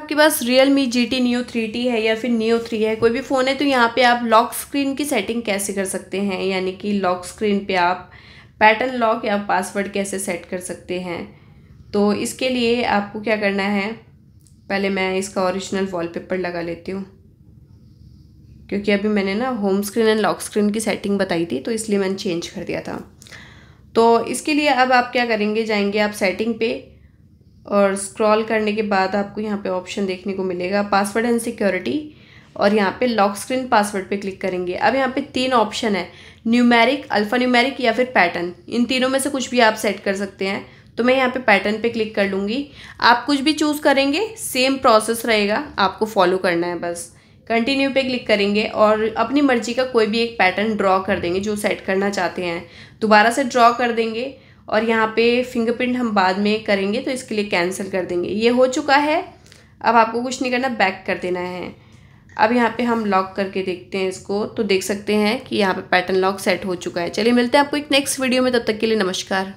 आपके पास Realme G T Neo three T है या फिर न्यू थ्री है कोई भी फ़ोन है तो यहाँ पे आप लॉक स्क्रीन की सेटिंग कैसे कर सकते हैं यानी कि लॉक स्क्रीन पे आप पैटर्न लॉक या पासवर्ड कैसे सेट कर सकते हैं तो इसके लिए आपको क्या करना है पहले मैं इसका ओरिजिनल वॉलपेपर लगा लेती हूँ क्योंकि अभी मैंने ना home screen and lock screen की सेटिंग बताई थी तो इसलिए मैंने चेंज कर दिया था तो इसके लिए अब आप क्या करेंगे जाएंगे आप सेटिंग पे और स्क्रॉल करने के बाद आपको यहाँ पे ऑप्शन देखने को मिलेगा पासवर्ड एंड सिक्योरिटी और यहाँ पे लॉक स्क्रीन पासवर्ड पे क्लिक करेंगे अब यहाँ पे तीन ऑप्शन है न्यूमेरिक अल्फ़ा न्यूमेरिक या फिर पैटर्न इन तीनों में से कुछ भी आप सेट कर सकते हैं तो मैं यहाँ पे पैटर्न पे क्लिक कर लूँगी आप कुछ भी चूज़ करेंगे सेम प्रोसेस रहेगा आपको फॉलो करना है बस कंटिन्यू पे क्लिक करेंगे और अपनी मर्जी का कोई भी एक पैटर्न ड्रॉ कर देंगे जो सेट करना चाहते हैं दोबारा से ड्रॉ कर देंगे और यहाँ पे फिंगरप्रिंट हम बाद में करेंगे तो इसके लिए कैंसिल कर देंगे ये हो चुका है अब आपको कुछ नहीं करना बैक कर देना है अब यहाँ पे हम लॉक करके देखते हैं इसको तो देख सकते हैं कि यहाँ पे पैटर्न लॉक सेट हो चुका है चलिए मिलते हैं आपको एक नेक्स्ट वीडियो में तब तक के लिए नमस्कार